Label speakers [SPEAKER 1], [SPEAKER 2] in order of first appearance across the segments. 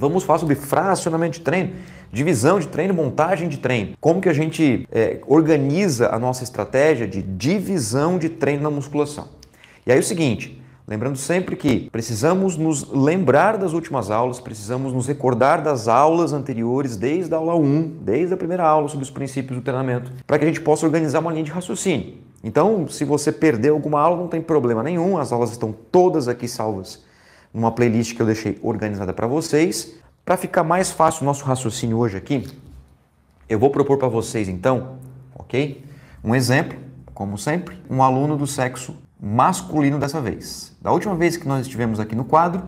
[SPEAKER 1] Vamos falar sobre fracionamento de treino, divisão de treino, montagem de treino. Como que a gente é, organiza a nossa estratégia de divisão de treino na musculação. E aí é o seguinte, lembrando sempre que precisamos nos lembrar das últimas aulas, precisamos nos recordar das aulas anteriores, desde a aula 1, desde a primeira aula sobre os princípios do treinamento, para que a gente possa organizar uma linha de raciocínio. Então, se você perdeu alguma aula, não tem problema nenhum, as aulas estão todas aqui salvas numa playlist que eu deixei organizada para vocês. Para ficar mais fácil o nosso raciocínio hoje aqui, eu vou propor para vocês então, ok? Um exemplo, como sempre, um aluno do sexo masculino dessa vez. Da última vez que nós estivemos aqui no quadro,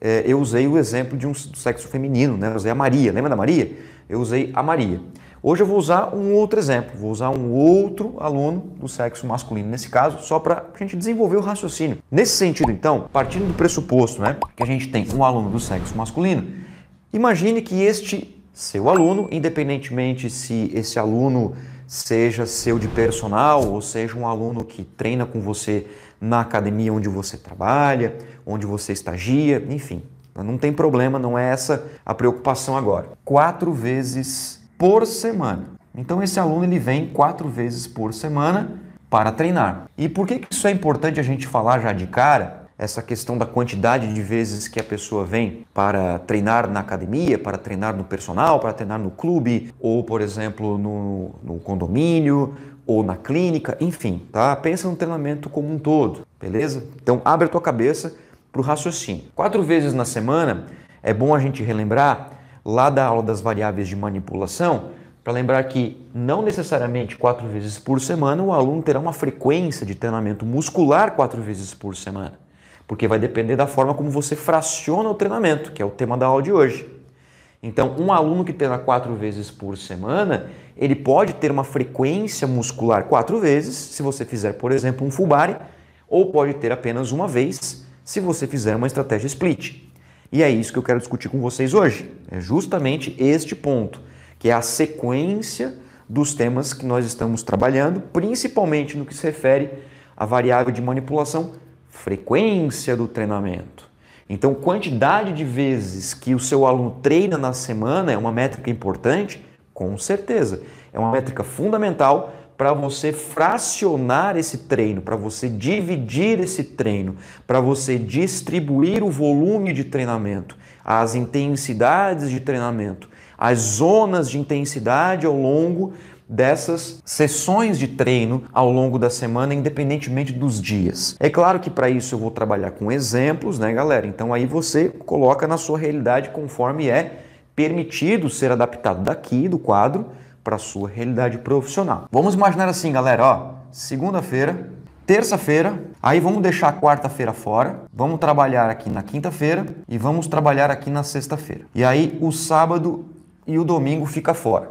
[SPEAKER 1] eh, eu usei o exemplo de um sexo feminino, né? Eu usei a Maria, lembra da Maria? Eu usei a Maria. Hoje eu vou usar um outro exemplo, vou usar um outro aluno do sexo masculino, nesse caso, só para a gente desenvolver o raciocínio. Nesse sentido, então, partindo do pressuposto né, que a gente tem um aluno do sexo masculino, imagine que este seu aluno, independentemente se esse aluno seja seu de personal ou seja um aluno que treina com você na academia onde você trabalha, onde você estagia, enfim, não tem problema, não é essa a preocupação agora. Quatro vezes por semana. Então esse aluno ele vem quatro vezes por semana para treinar. E por que, isso é importante a gente falar já de cara? Essa questão da quantidade de vezes que a pessoa vem para treinar na academia, para treinar no personal, para treinar no clube, ou por exemplo no, no condomínio, ou na clínica, enfim, tá? Pensa no treinamento como um todo, beleza? Então abre a tua cabeça para o raciocínio. Quatro vezes na semana é bom a gente relembrar lá da aula das variáveis de manipulação, para lembrar que não necessariamente quatro vezes por semana o aluno terá uma frequência de treinamento muscular quatro vezes por semana, porque vai depender da forma como você fraciona o treinamento, que é o tema da aula de hoje. Então, um aluno que treina quatro vezes por semana, ele pode ter uma frequência muscular quatro vezes, se você fizer, por exemplo, um full body, ou pode ter apenas uma vez, se você fizer uma estratégia split. E é isso que eu quero discutir com vocês hoje. É justamente este ponto, que é a sequência dos temas que nós estamos trabalhando, principalmente no que se refere à variável de manipulação, frequência do treinamento. Então, quantidade de vezes que o seu aluno treina na semana é uma métrica importante, com certeza. É uma métrica fundamental para você fracionar esse treino, para você dividir esse treino, para você distribuir o volume de treinamento, as intensidades de treinamento, as zonas de intensidade ao longo dessas sessões de treino ao longo da semana, independentemente dos dias. É claro que para isso eu vou trabalhar com exemplos, né, galera? Então aí você coloca na sua realidade conforme é permitido ser adaptado daqui do quadro para sua realidade profissional. Vamos imaginar assim, galera, ó, segunda-feira, terça-feira, aí vamos deixar a quarta-feira fora, vamos trabalhar aqui na quinta-feira e vamos trabalhar aqui na sexta-feira. E aí o sábado e o domingo fica fora.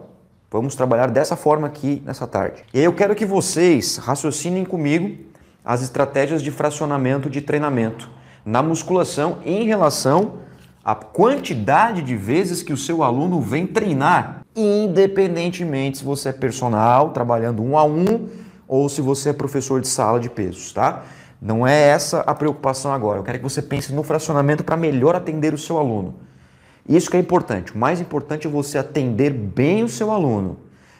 [SPEAKER 1] Vamos trabalhar dessa forma aqui nessa tarde. E aí eu quero que vocês raciocinem comigo as estratégias de fracionamento de treinamento na musculação em relação à quantidade de vezes que o seu aluno vem treinar independentemente se você é personal, trabalhando um a um, ou se você é professor de sala de pesos, tá? Não é essa a preocupação agora. Eu quero que você pense no fracionamento para melhor atender o seu aluno. Isso que é importante. O mais importante é você atender bem o seu aluno.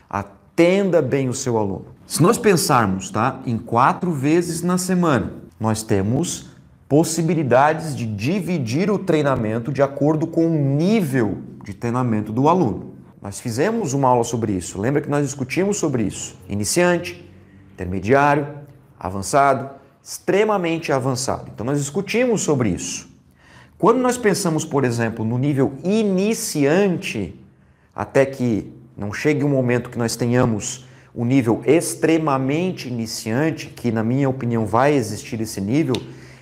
[SPEAKER 1] Atenda bem o seu aluno. Se nós pensarmos tá, em quatro vezes na semana, nós temos possibilidades de dividir o treinamento de acordo com o nível de treinamento do aluno. Nós fizemos uma aula sobre isso. Lembra que nós discutimos sobre isso? Iniciante, intermediário, avançado, extremamente avançado. Então nós discutimos sobre isso. Quando nós pensamos, por exemplo, no nível iniciante, até que não chegue um momento que nós tenhamos o um nível extremamente iniciante, que na minha opinião vai existir esse nível,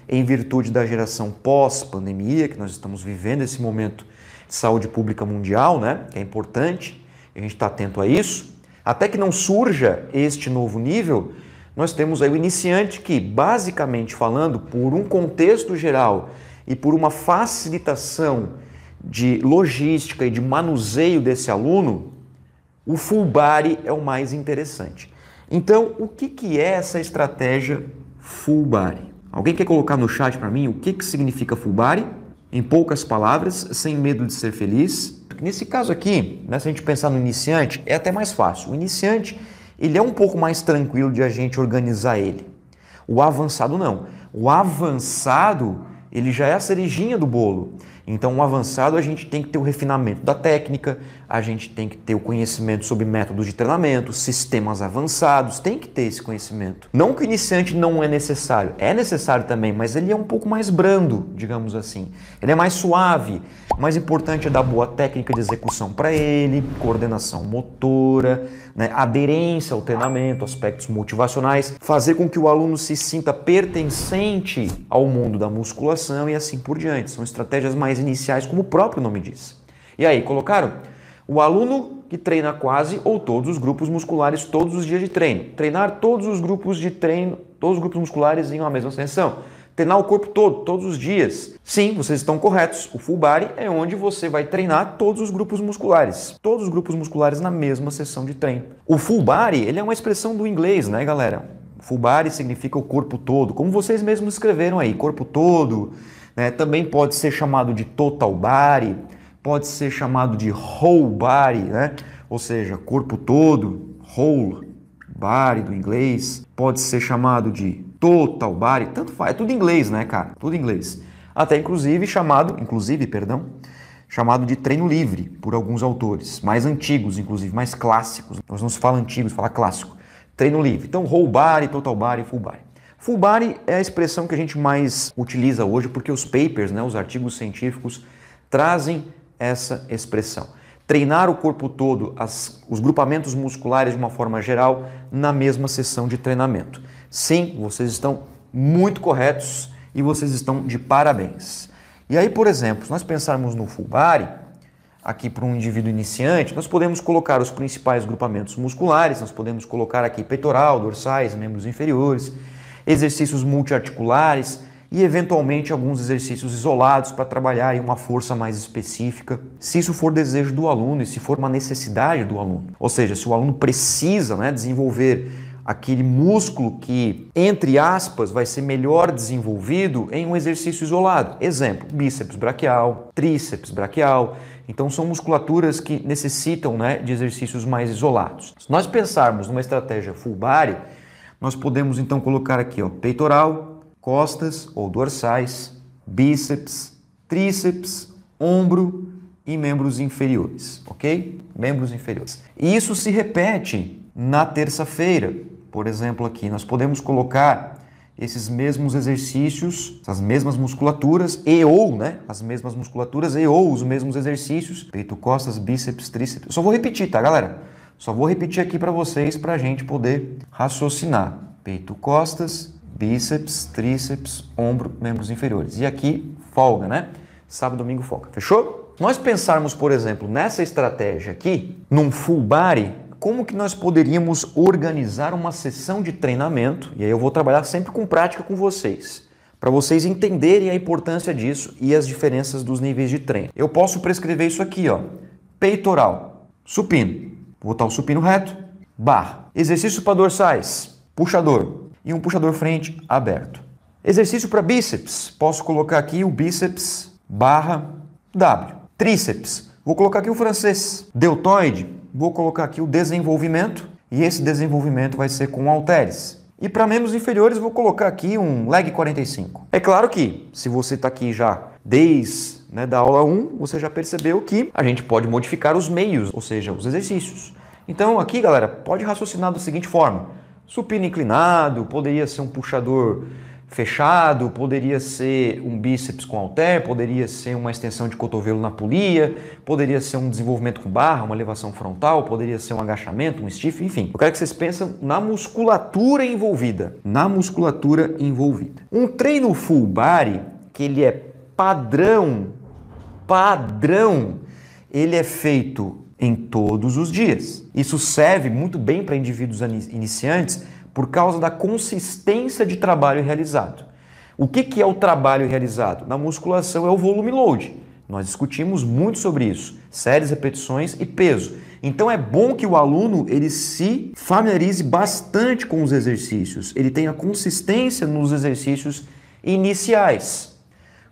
[SPEAKER 1] em virtude da geração pós-pandemia, que nós estamos vivendo esse momento de saúde pública mundial, né? Que é importante, a gente está atento a isso. Até que não surja este novo nível, nós temos aí o iniciante que, basicamente falando, por um contexto geral e por uma facilitação de logística e de manuseio desse aluno, o Fulbari é o mais interessante. Então, o que, que é essa estratégia Fulbari? Alguém quer colocar no chat para mim o que, que significa Fulbari? em poucas palavras, sem medo de ser feliz. Nesse caso aqui, né, se a gente pensar no iniciante, é até mais fácil. O iniciante, ele é um pouco mais tranquilo de a gente organizar ele. O avançado não. O avançado, ele já é a cerejinha do bolo. Então, um avançado, a gente tem que ter o refinamento da técnica, a gente tem que ter o conhecimento sobre métodos de treinamento, sistemas avançados, tem que ter esse conhecimento. Não que o iniciante não é necessário, é necessário também, mas ele é um pouco mais brando, digamos assim. Ele é mais suave. O mais importante é dar boa técnica de execução para ele, coordenação motora, né, aderência ao treinamento, aspectos motivacionais, fazer com que o aluno se sinta pertencente ao mundo da musculação e assim por diante. São estratégias mais iniciais, como o próprio nome diz. E aí, colocaram? O aluno que treina quase ou todos os grupos musculares todos os dias de treino. Treinar todos os grupos de treino, todos os grupos musculares em uma mesma extensão. Treinar o corpo todo, todos os dias. Sim, vocês estão corretos. O full body é onde você vai treinar todos os grupos musculares. Todos os grupos musculares na mesma sessão de treino. O full body, ele é uma expressão do inglês, né, galera? Full body significa o corpo todo, como vocês mesmos escreveram aí, corpo todo, né? Também pode ser chamado de total body, pode ser chamado de whole body, né? ou seja, corpo todo, whole body do inglês, pode ser chamado de total body, tanto faz, é tudo inglês, né, cara? Tudo inglês. Até inclusive chamado, inclusive, perdão, chamado de treino livre por alguns autores, mais antigos, inclusive, mais clássicos. Nós não se fala antigos, fala clássico. Treino livre. Então, whole body, total body, full body. Full body é a expressão que a gente mais utiliza hoje porque os papers, né, os artigos científicos, trazem essa expressão. Treinar o corpo todo, as, os grupamentos musculares de uma forma geral, na mesma sessão de treinamento. Sim, vocês estão muito corretos e vocês estão de parabéns. E aí, por exemplo, se nós pensarmos no full body, aqui para um indivíduo iniciante, nós podemos colocar os principais grupamentos musculares, nós podemos colocar aqui peitoral, dorsais, membros inferiores exercícios multiarticulares e eventualmente alguns exercícios isolados para trabalhar em uma força mais específica, se isso for desejo do aluno e se for uma necessidade do aluno. Ou seja, se o aluno precisa né, desenvolver aquele músculo que, entre aspas, vai ser melhor desenvolvido em um exercício isolado. Exemplo, bíceps braquial, tríceps braquial. Então, são musculaturas que necessitam né, de exercícios mais isolados. Se nós pensarmos numa estratégia full body, nós podemos então colocar aqui, ó, peitoral, costas ou dorsais, bíceps, tríceps, ombro e membros inferiores, ok? Membros inferiores. E isso se repete na terça-feira. Por exemplo, aqui nós podemos colocar esses mesmos exercícios, as mesmas musculaturas e ou, né? As mesmas musculaturas e ou os mesmos exercícios, peito, costas, bíceps, tríceps. Eu só vou repetir, tá, galera? Só vou repetir aqui para vocês para a gente poder raciocinar. Peito, costas, bíceps, tríceps, ombro, membros inferiores. E aqui, folga, né? Sábado, domingo, folga. Fechou? Nós pensarmos, por exemplo, nessa estratégia aqui, num full body, como que nós poderíamos organizar uma sessão de treinamento? E aí eu vou trabalhar sempre com prática com vocês para vocês entenderem a importância disso e as diferenças dos níveis de treino. Eu posso prescrever isso aqui, ó. Peitoral, supino, Vou botar o supino reto, barra. Exercício para dorsais, puxador e um puxador frente aberto. Exercício para bíceps, posso colocar aqui o bíceps, barra, W. Tríceps, vou colocar aqui o francês. Deltoide, vou colocar aqui o desenvolvimento e esse desenvolvimento vai ser com halteres. E para membros inferiores, vou colocar aqui um leg 45. É claro que, se você está aqui já desde né, da aula 1, você já percebeu que a gente pode modificar os meios, ou seja, os exercícios. Então, aqui, galera, pode raciocinar da seguinte forma: supino inclinado, poderia ser um puxador fechado, poderia ser um bíceps com halter, poderia ser uma extensão de cotovelo na polia, poderia ser um desenvolvimento com barra, uma elevação frontal, poderia ser um agachamento, um stiff, enfim. Eu quero que vocês pensem na musculatura envolvida, na musculatura envolvida. Um treino full body, que ele é padrão padrão, ele é feito em todos os dias. Isso serve muito bem para indivíduos iniciantes por causa da consistência de trabalho realizado. O que, que é o trabalho realizado? Na musculação é o volume load. Nós discutimos muito sobre isso, séries, repetições e peso. Então é bom que o aluno ele se familiarize bastante com os exercícios, ele tenha consistência nos exercícios iniciais.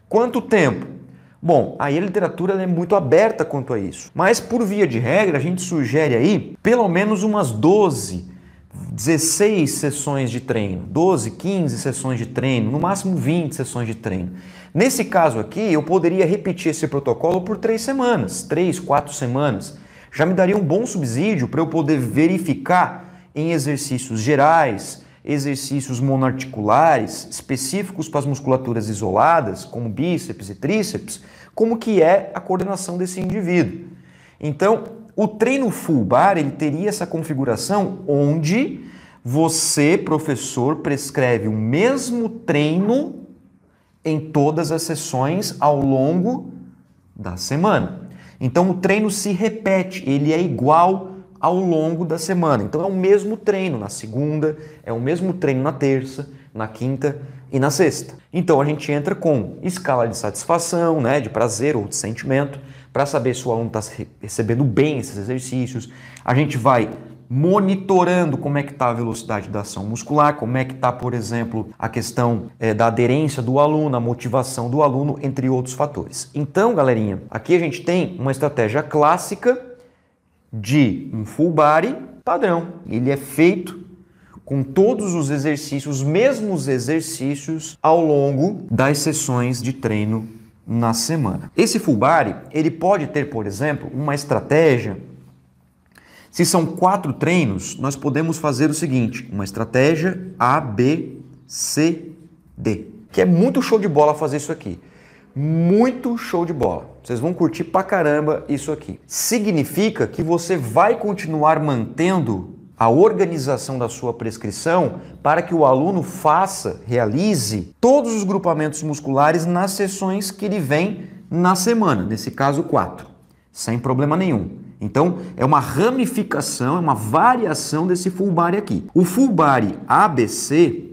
[SPEAKER 1] Quanto tempo? Bom, aí a literatura é muito aberta quanto a isso. Mas por via de regra, a gente sugere aí pelo menos umas 12, 16 sessões de treino, 12, 15 sessões de treino, no máximo 20 sessões de treino. Nesse caso aqui, eu poderia repetir esse protocolo por três semanas, três, quatro semanas. Já me daria um bom subsídio para eu poder verificar em exercícios gerais, exercícios monarticulares específicos para as musculaturas isoladas, como bíceps e tríceps, como que é a coordenação desse indivíduo. Então, o treino full bar ele teria essa configuração onde você, professor, prescreve o mesmo treino em todas as sessões ao longo da semana. Então o treino se repete, ele é igual ao longo da semana. Então é o mesmo treino na segunda, é o mesmo treino na terça, na quinta e na sexta. Então a gente entra com escala de satisfação, né, de prazer ou de sentimento, para saber se o aluno está recebendo bem esses exercícios. A gente vai monitorando como é que está a velocidade da ação muscular, como é que está, por exemplo, a questão é, da aderência do aluno, a motivação do aluno, entre outros fatores. Então, galerinha, aqui a gente tem uma estratégia clássica de um full body padrão. Ele é feito com todos os exercícios, os mesmos exercícios ao longo das sessões de treino na semana. Esse full body, ele pode ter, por exemplo, uma estratégia se são quatro treinos, nós podemos fazer o seguinte: uma estratégia A, B, C, D. Que é muito show de bola fazer isso aqui. Muito show de bola. Vocês vão curtir pra caramba isso aqui. Significa que você vai continuar mantendo a organização da sua prescrição para que o aluno faça, realize todos os grupamentos musculares nas sessões que ele vem na semana, nesse caso quatro, sem problema nenhum. Então, é uma ramificação, é uma variação desse full body aqui. O full body ABC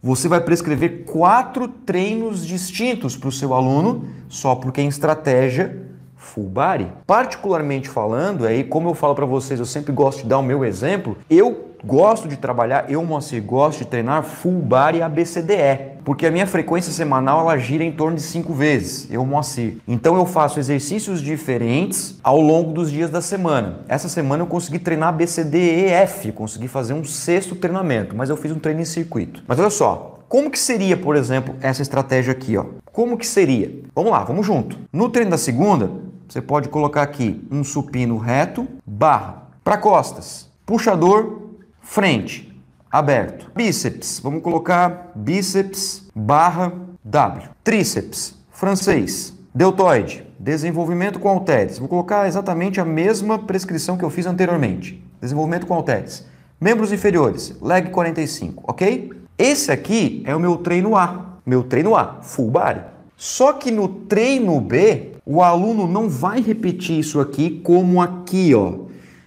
[SPEAKER 1] você vai prescrever quatro treinos distintos para o seu aluno, só porque em estratégia full body, particularmente falando, aí como eu falo para vocês, eu sempre gosto de dar o meu exemplo, eu gosto de trabalhar, eu, Moacir, gosto de treinar full body ABCDE. Porque a minha frequência semanal ela gira em torno de cinco vezes, eu, Moacir. Então eu faço exercícios diferentes ao longo dos dias da semana. Essa semana eu consegui treinar ABCDEF, consegui fazer um sexto treinamento, mas eu fiz um treino em circuito. Mas olha só, como que seria, por exemplo, essa estratégia aqui, ó? Como que seria? Vamos lá, vamos junto. No treino da segunda, você pode colocar aqui um supino reto, barra. Para costas, puxador, frente, aberto. Bíceps, vamos colocar bíceps, barra, W. Tríceps, francês. Deltoide, desenvolvimento com halteres. Vou colocar exatamente a mesma prescrição que eu fiz anteriormente. Desenvolvimento com halteres. Membros inferiores, leg 45, ok? Esse aqui é o meu treino A. Meu treino A, full body. Só que no treino B, o aluno não vai repetir isso aqui como aqui, ó.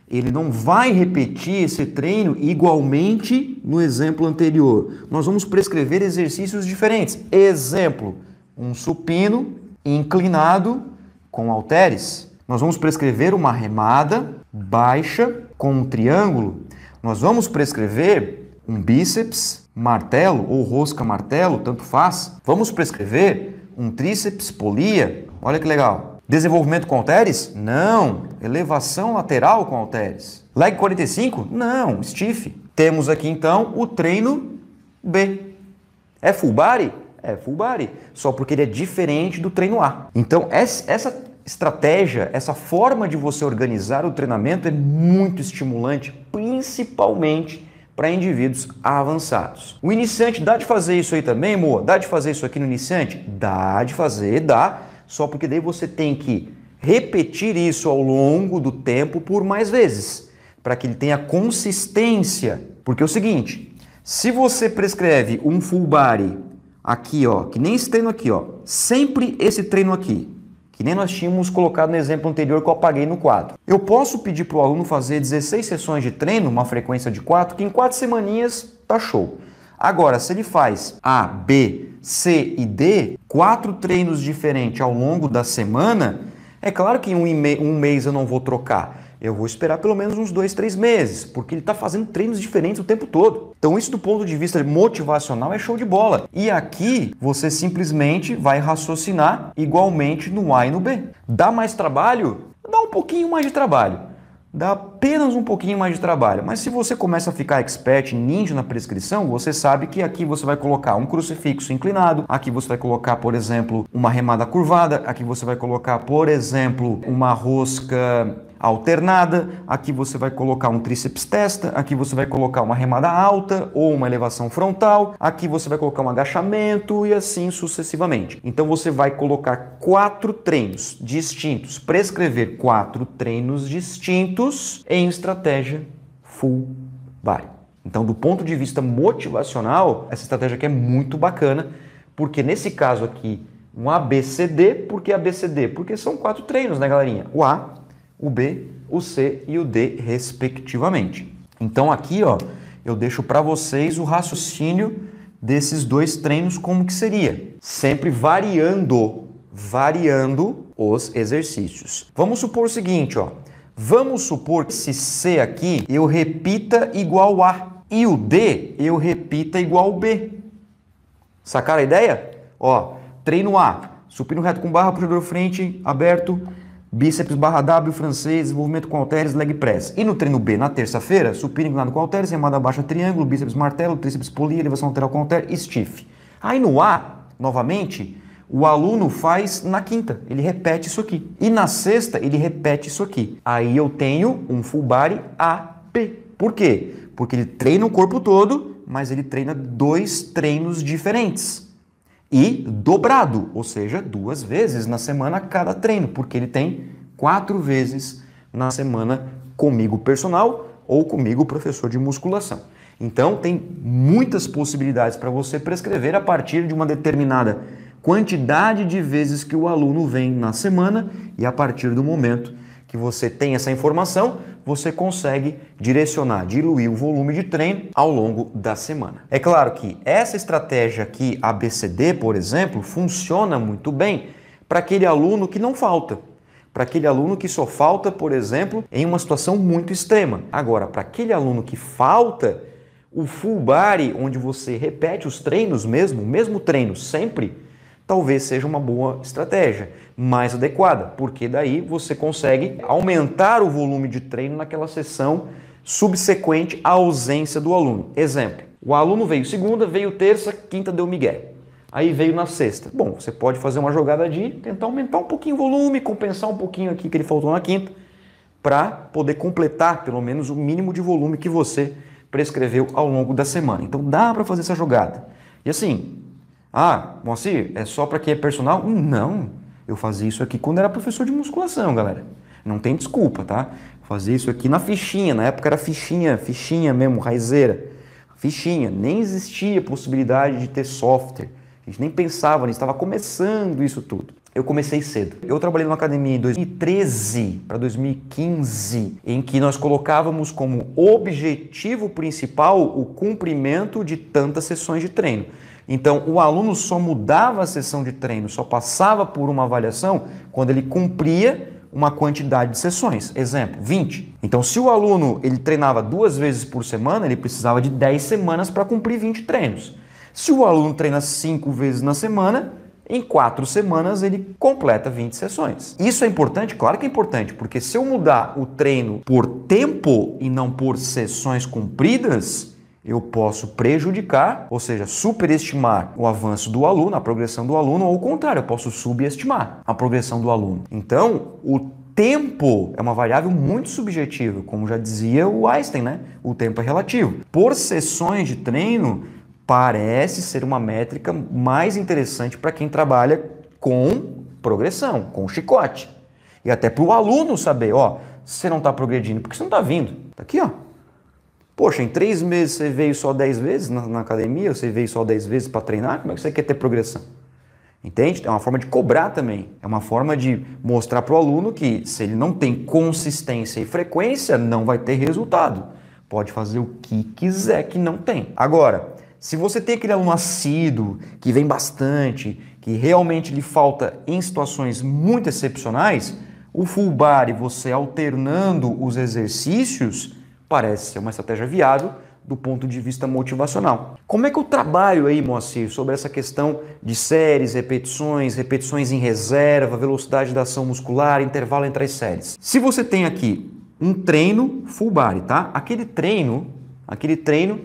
[SPEAKER 1] Ele não vai repetir esse treino igualmente no exemplo anterior. Nós vamos prescrever exercícios diferentes. Exemplo, um supino inclinado com halteres. Nós vamos prescrever uma remada baixa com um triângulo. Nós vamos prescrever um bíceps, martelo ou rosca martelo, tanto faz. Vamos prescrever um tríceps, polia. Olha que legal. Desenvolvimento com halteres? Não. Elevação lateral com halteres. Leg 45? Não, stiff. Temos aqui então o treino B. É full body? É full body, só porque ele é diferente do treino A. Então essa estratégia, essa forma de você organizar o treinamento é muito estimulante, principalmente para indivíduos avançados. O iniciante dá de fazer isso aí também, amor? Dá de fazer isso aqui no iniciante? Dá de fazer, dá. Só porque daí você tem que repetir isso ao longo do tempo por mais vezes, para que ele tenha consistência. Porque é o seguinte, se você prescreve um full body aqui, ó, que nem esse treino aqui, ó, sempre esse treino aqui, que nem nós tínhamos colocado no exemplo anterior que eu apaguei no quadro. Eu posso pedir para o aluno fazer 16 sessões de treino, uma frequência de 4, que em 4 semaninhas tá show. Agora, se ele faz A, B, C e D, quatro treinos diferentes ao longo da semana, é claro que em um, um mês eu não vou trocar. Eu vou esperar pelo menos uns dois, três meses, porque ele está fazendo treinos diferentes o tempo todo. Então, isso do ponto de vista motivacional é show de bola. E aqui você simplesmente vai raciocinar igualmente no A e no B. Dá mais trabalho? Dá um pouquinho mais de trabalho dá apenas um pouquinho mais de trabalho. Mas se você começa a ficar expert, ninja na prescrição, você sabe que aqui você vai colocar um crucifixo inclinado, aqui você vai colocar, por exemplo, uma remada curvada, aqui você vai colocar, por exemplo, uma rosca alternada, aqui você vai colocar um tríceps testa, aqui você vai colocar uma remada alta ou uma elevação frontal, aqui você vai colocar um agachamento e assim sucessivamente. Então você vai colocar quatro treinos distintos, prescrever quatro treinos distintos em estratégia full body. Então, do ponto de vista motivacional, essa estratégia aqui é muito bacana, porque nesse caso aqui, um ABCD, por que ABCD? Porque são quatro treinos, né, galerinha? O A, o B, o C e o D, respectivamente. Então aqui, ó, eu deixo para vocês o raciocínio desses dois treinos como que seria, sempre variando, variando os exercícios. Vamos supor o seguinte, ó. Vamos supor que esse C aqui eu repita igual A e o D eu repita igual B. Sacaram a ideia? Ó, treino A, supino reto com barra, puxador frente, aberto, bíceps barra W francês, desenvolvimento com halteres, leg press. E no treino B, na terça-feira, supino inclinado com halteres, remada baixa triângulo, bíceps martelo, tríceps polia, elevação lateral com halter, stiff. Aí no A, novamente, o aluno faz na quinta, ele repete isso aqui. E na sexta, ele repete isso aqui. Aí eu tenho um full body AP. Por quê? Porque ele treina o corpo todo, mas ele treina dois treinos diferentes e dobrado, ou seja, duas vezes na semana cada treino, porque ele tem quatro vezes na semana comigo personal ou comigo professor de musculação. Então tem muitas possibilidades para você prescrever a partir de uma determinada quantidade de vezes que o aluno vem na semana e a partir do momento que você tem essa informação, você consegue direcionar, diluir o volume de treino ao longo da semana. É claro que essa estratégia aqui, ABCD, por exemplo, funciona muito bem para aquele aluno que não falta, para aquele aluno que só falta, por exemplo, em uma situação muito extrema. Agora, para aquele aluno que falta, o full body, onde você repete os treinos mesmo, o mesmo treino sempre, talvez seja uma boa estratégia, mais adequada, porque daí você consegue aumentar o volume de treino naquela sessão subsequente à ausência do aluno. Exemplo: o aluno veio segunda, veio terça, quinta deu migué. Aí veio na sexta. Bom, você pode fazer uma jogada de tentar aumentar um pouquinho o volume, compensar um pouquinho aqui que ele faltou na quinta, para poder completar pelo menos o mínimo de volume que você prescreveu ao longo da semana. Então dá para fazer essa jogada. E assim, ah, Moacir, é só para quem é personal? Não. Eu fazia isso aqui quando era professor de musculação, galera. Não tem desculpa, tá? Fazer fazia isso aqui na fichinha. Na época era fichinha, fichinha mesmo, raizeira. Fichinha. Nem existia possibilidade de ter software. A gente nem pensava nisso. Estava começando isso tudo. Eu comecei cedo. Eu trabalhei numa academia em 2013 para 2015, em que nós colocávamos como objetivo principal o cumprimento de tantas sessões de treino. Então, o aluno só mudava a sessão de treino, só passava por uma avaliação quando ele cumpria uma quantidade de sessões. Exemplo, 20. Então, se o aluno ele treinava duas vezes por semana, ele precisava de 10 semanas para cumprir 20 treinos. Se o aluno treina 5 vezes na semana, em 4 semanas ele completa 20 sessões. Isso é importante? Claro que é importante, porque se eu mudar o treino por tempo e não por sessões cumpridas, eu posso prejudicar, ou seja, superestimar o avanço do aluno, a progressão do aluno, ou ao contrário, eu posso subestimar a progressão do aluno. Então, o tempo é uma variável muito subjetiva, como já dizia o Einstein, né? O tempo é relativo. Por sessões de treino, parece ser uma métrica mais interessante para quem trabalha com progressão, com chicote. E até para o aluno saber, ó, você não está progredindo, porque você não está vindo. Tá aqui, ó. Poxa, em três meses você veio só dez vezes na, na academia, você veio só dez vezes para treinar, como é que você quer ter progressão? Entende? É uma forma de cobrar também. É uma forma de mostrar para o aluno que se ele não tem consistência e frequência, não vai ter resultado. Pode fazer o que quiser que não tem. Agora, se você tem aquele aluno assíduo, que vem bastante, que realmente lhe falta em situações muito excepcionais, o full body, você alternando os exercícios, Parece ser uma estratégia viável do ponto de vista motivacional. Como é que eu trabalho aí, Moacir, sobre essa questão de séries, repetições, repetições em reserva, velocidade da ação muscular, intervalo entre as séries? Se você tem aqui um treino full body, tá? Aquele treino, aquele treino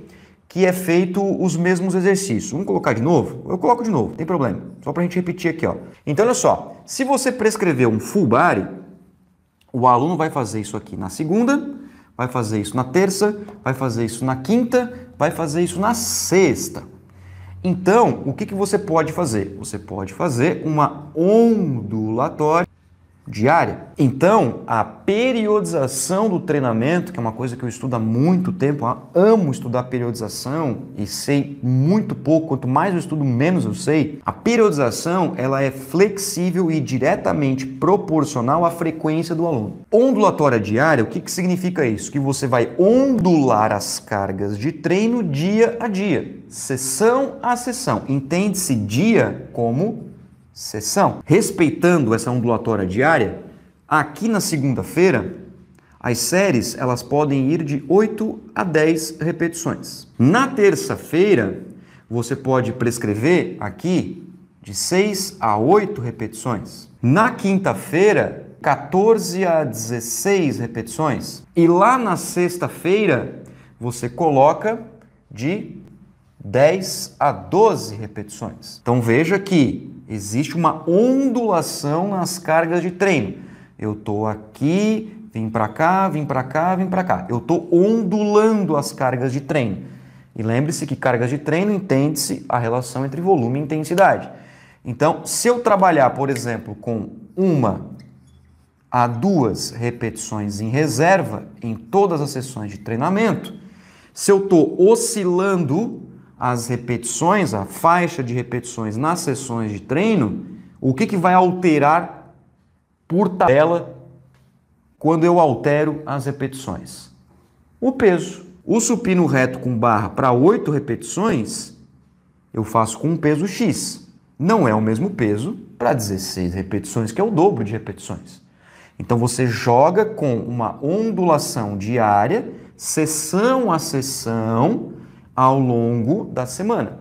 [SPEAKER 1] que é feito os mesmos exercícios. Vamos colocar de novo? Eu coloco de novo, tem problema. Só para a gente repetir aqui, ó. Então, olha só. Se você prescrever um full body, o aluno vai fazer isso aqui na segunda, vai fazer isso na terça, vai fazer isso na quinta, vai fazer isso na sexta. Então, o que, que você pode fazer? Você pode fazer uma ondulatória diária. Então, a periodização do treinamento, que é uma coisa que eu estudo há muito tempo, amo estudar periodização e sei muito pouco, quanto mais eu estudo, menos eu sei. A periodização, ela é flexível e diretamente proporcional à frequência do aluno. Ondulatória diária, o que, que significa isso? Que você vai ondular as cargas de treino dia a dia, sessão a sessão. Entende-se dia como sessão. Respeitando essa ondulatória diária, aqui na segunda-feira, as séries elas podem ir de 8 a 10 repetições. Na terça-feira, você pode prescrever aqui de 6 a 8 repetições. Na quinta-feira, 14 a 16 repetições. E lá na sexta-feira, você coloca de 10 a 12 repetições. Então veja que existe uma ondulação nas cargas de treino. Eu estou aqui, vim para cá, vim para cá, vim para cá. Eu estou ondulando as cargas de treino. E lembre-se que cargas de treino entende-se a relação entre volume e intensidade. Então, se eu trabalhar, por exemplo, com uma a duas repetições em reserva em todas as sessões de treinamento, se eu estou oscilando as repetições, a faixa de repetições nas sessões de treino, o que, que vai alterar por tabela quando eu altero as repetições? O peso. O supino reto com barra para 8 repetições, eu faço com um peso X. Não é o mesmo peso para 16 repetições, que é o dobro de repetições. Então você joga com uma ondulação diária, sessão a sessão, ao longo da semana.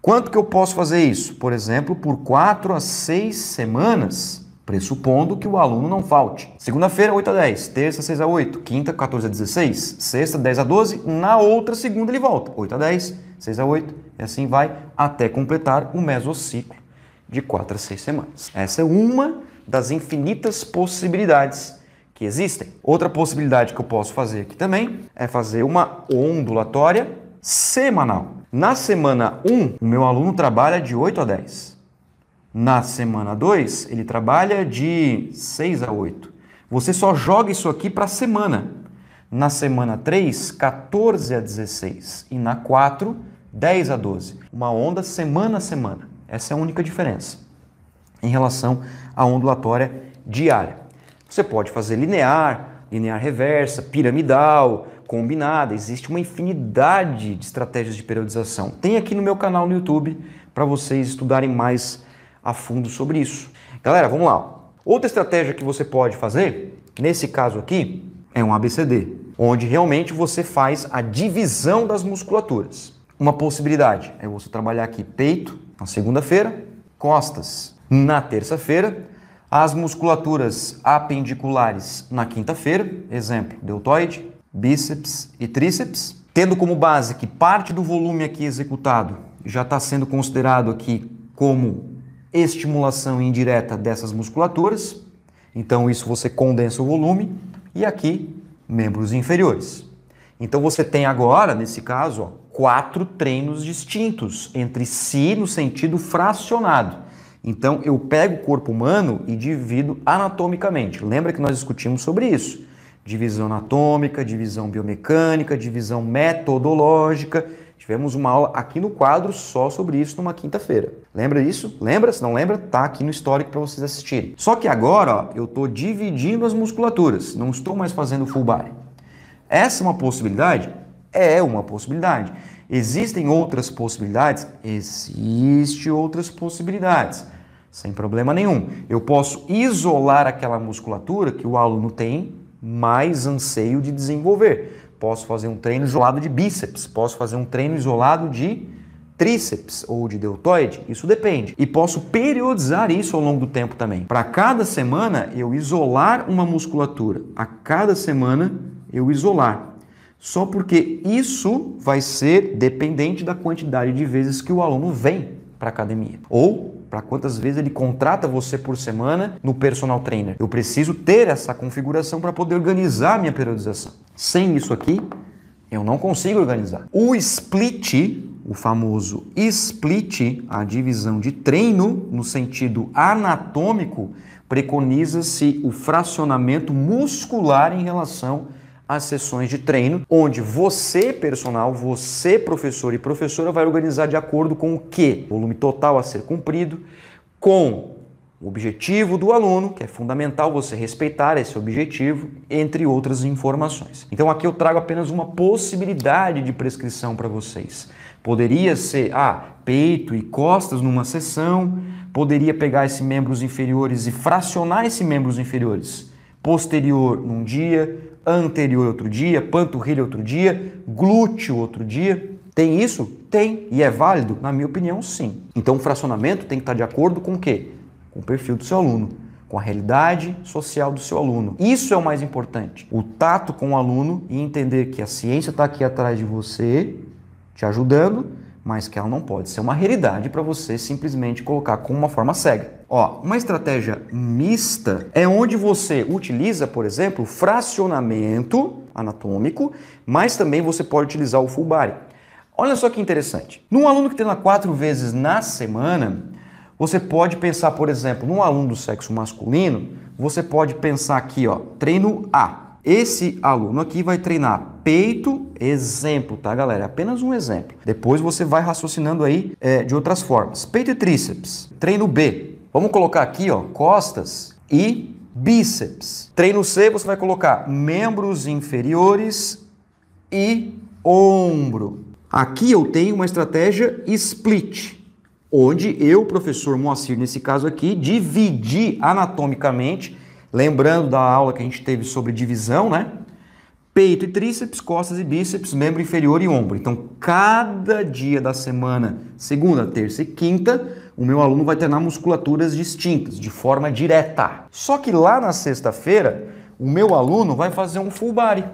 [SPEAKER 1] Quanto que eu posso fazer isso? Por exemplo, por quatro a seis semanas, pressupondo que o aluno não falte. Segunda-feira, 8 a 10, terça, 6 a 8, quinta, 14 a 16, sexta, 10 a 12, na outra segunda ele volta, 8 a 10, 6 a 8, e assim vai até completar o mesociclo de 4 a 6 semanas. Essa é uma das infinitas possibilidades que existem. Outra possibilidade que eu posso fazer aqui também é fazer uma ondulatória semanal. Na semana 1, o meu aluno trabalha de 8 a 10. Na semana 2, ele trabalha de 6 a 8. Você só joga isso aqui para a semana. Na semana 3, 14 a 16. E na 4, 10 a 12. Uma onda semana a semana. Essa é a única diferença em relação à ondulatória diária. Você pode fazer linear, linear reversa, piramidal, combinada, existe uma infinidade de estratégias de periodização. Tem aqui no meu canal no YouTube para vocês estudarem mais a fundo sobre isso. Galera, vamos lá. Outra estratégia que você pode fazer, nesse caso aqui, é um ABCD, onde realmente você faz a divisão das musculaturas. Uma possibilidade é você trabalhar aqui peito na segunda-feira, costas na terça-feira, as musculaturas apendiculares na quinta-feira, exemplo, deltoide, bíceps e tríceps, tendo como base que parte do volume aqui executado já está sendo considerado aqui como estimulação indireta dessas musculaturas, então isso você condensa o volume e aqui membros inferiores. Então você tem agora, nesse caso, ó, quatro treinos distintos entre si no sentido fracionado. Então eu pego o corpo humano e divido anatomicamente. Lembra que nós discutimos sobre isso? divisão anatômica, divisão biomecânica, divisão metodológica. Tivemos uma aula aqui no quadro só sobre isso numa quinta-feira. Lembra isso? Lembra? Se não lembra, tá aqui no histórico para vocês assistirem. Só que agora, ó, eu estou dividindo as musculaturas, não estou mais fazendo full body. Essa é uma possibilidade? É uma possibilidade. Existem outras possibilidades? Existem outras possibilidades. Sem problema nenhum. Eu posso isolar aquela musculatura que o aluno tem mais anseio de desenvolver. Posso fazer um treino isolado de bíceps, posso fazer um treino isolado de tríceps ou de deltoide, isso depende. E posso periodizar isso ao longo do tempo também. Para cada semana eu isolar uma musculatura, a cada semana eu isolar. Só porque isso vai ser dependente da quantidade de vezes que o aluno vem para academia ou para quantas vezes ele contrata você por semana no personal trainer. Eu preciso ter essa configuração para poder organizar minha periodização. Sem isso aqui, eu não consigo organizar. O split, o famoso split, a divisão de treino no sentido anatômico, preconiza-se o fracionamento muscular em relação as sessões de treino, onde você, personal, você, professor e professora, vai organizar de acordo com o que? Volume total a ser cumprido, com o objetivo do aluno, que é fundamental você respeitar esse objetivo, entre outras informações. Então aqui eu trago apenas uma possibilidade de prescrição para vocês. Poderia ser ah, peito e costas numa sessão, poderia pegar esses membros inferiores e fracionar esses membros inferiores posterior num dia, anterior outro dia, panturrilha outro dia, glúteo outro dia. Tem isso? Tem. E é válido? Na minha opinião, sim. Então o fracionamento tem que estar de acordo com o quê? Com o perfil do seu aluno, com a realidade social do seu aluno. Isso é o mais importante. O tato com o aluno e entender que a ciência está aqui atrás de você, te ajudando, mas que ela não pode ser uma realidade para você simplesmente colocar com uma forma cega. Ó, uma estratégia mista é onde você utiliza, por exemplo, fracionamento anatômico, mas também você pode utilizar o full body. Olha só que interessante. Num aluno que treina quatro vezes na semana, você pode pensar, por exemplo, num aluno do sexo masculino, você pode pensar aqui, ó, treino A. Esse aluno aqui vai treinar peito, exemplo, tá, galera? É apenas um exemplo. Depois você vai raciocinando aí é, de outras formas. Peito e tríceps. Treino B. Vamos colocar aqui, ó, costas e bíceps. Treino C, você vai colocar membros inferiores e ombro. Aqui eu tenho uma estratégia split, onde eu, professor Moacir, nesse caso aqui, dividi anatomicamente, lembrando da aula que a gente teve sobre divisão, né? peito e tríceps, costas e bíceps, membro inferior e ombro. Então, cada dia da semana, segunda, terça e quinta, o meu aluno vai treinar musculaturas distintas, de forma direta. Só que lá na sexta-feira, o meu aluno vai fazer um full body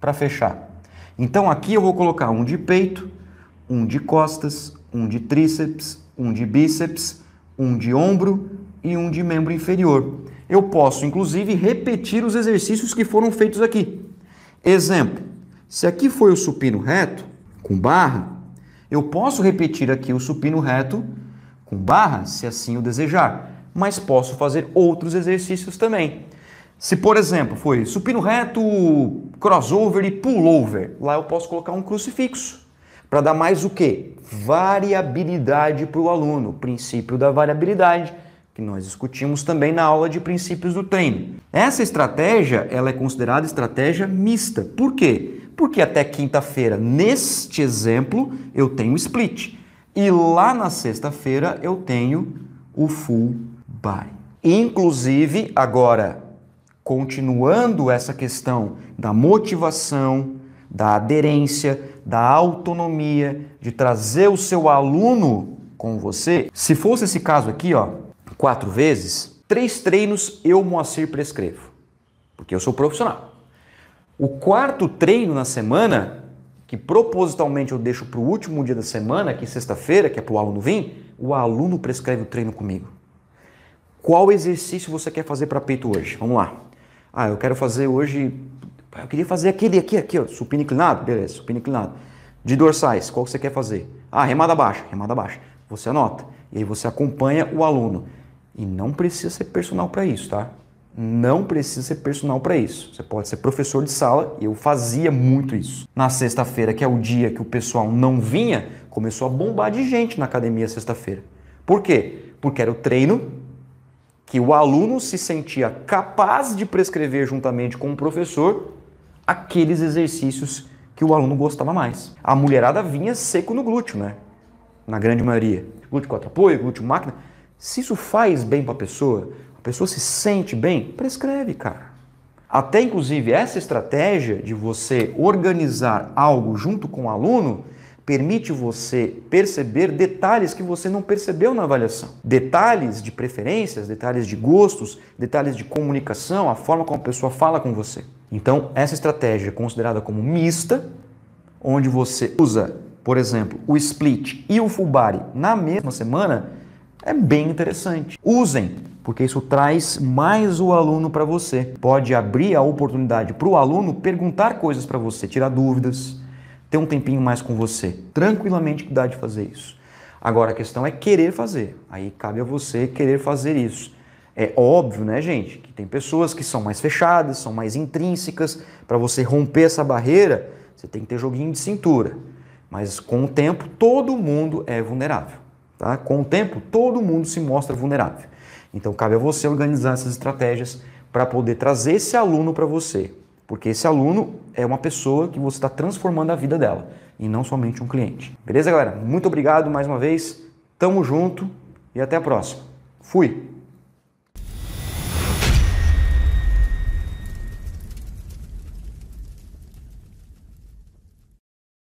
[SPEAKER 1] para fechar. Então, aqui eu vou colocar um de peito, um de costas, um de tríceps, um de bíceps, um de ombro e um de membro inferior. Eu posso, inclusive, repetir os exercícios que foram feitos aqui. Exemplo: se aqui foi o supino reto com barra, eu posso repetir aqui o supino reto com barra, se assim o desejar, mas posso fazer outros exercícios também. Se, por exemplo, foi supino reto, crossover e pullover, lá eu posso colocar um crucifixo para dar mais o quê? Variabilidade para o aluno, princípio da variabilidade que nós discutimos também na aula de princípios do treino. Essa estratégia, ela é considerada estratégia mista. Por quê? Porque até quinta-feira, neste exemplo, eu tenho split e lá na sexta-feira eu tenho o full buy. Inclusive, agora continuando essa questão da motivação, da aderência, da autonomia, de trazer o seu aluno com você. Se fosse esse caso aqui, ó, quatro vezes, três treinos eu, Moacir, prescrevo, porque eu sou profissional. O quarto treino na semana, que propositalmente eu deixo para o último dia da semana, que é sexta-feira, que é para o aluno vir, o aluno prescreve o treino comigo. Qual exercício você quer fazer para peito hoje? Vamos lá. Ah, eu quero fazer hoje. Ah, eu queria fazer aquele aqui, aqui, ó, supino inclinado. Beleza, supino inclinado. De dorsais, qual que você quer fazer? Ah, remada baixa, remada baixa. Você anota. E aí você acompanha o aluno. E não precisa ser personal para isso, tá? Não precisa ser personal para isso. Você pode ser professor de sala e eu fazia muito isso. Na sexta-feira, que é o dia que o pessoal não vinha, começou a bombar de gente na academia sexta-feira. Por quê? Porque era o treino que o aluno se sentia capaz de prescrever juntamente com o professor aqueles exercícios que o aluno gostava mais. A mulherada vinha seco no glúteo, né? Na grande maioria. Glúteo 4 apoio, glúteo máquina. Se isso faz bem para a pessoa, a pessoa se sente bem, prescreve, cara. Até inclusive essa estratégia de você organizar algo junto com o aluno permite você perceber detalhes que você não percebeu na avaliação. Detalhes de preferências, detalhes de gostos, detalhes de comunicação, a forma como a pessoa fala com você. Então, essa estratégia é considerada como mista, onde você usa, por exemplo, o split e o full body na mesma semana, é bem interessante. Usem, porque isso traz mais o aluno para você. Pode abrir a oportunidade para o aluno perguntar coisas para você, tirar dúvidas, ter um tempinho mais com você. Tranquilamente dá de fazer isso. Agora a questão é querer fazer. Aí cabe a você querer fazer isso. É óbvio, né, gente, que tem pessoas que são mais fechadas, são mais intrínsecas. Para você romper essa barreira, você tem que ter joguinho de cintura. Mas com o tempo, todo mundo é vulnerável. Tá? Com o tempo, todo mundo se mostra vulnerável. Então, cabe a você organizar essas estratégias para poder trazer esse aluno para você. Porque esse aluno é uma pessoa que você está transformando a vida dela e não somente um cliente. Beleza, galera? Muito obrigado mais uma vez. Tamo junto e até a próxima. Fui!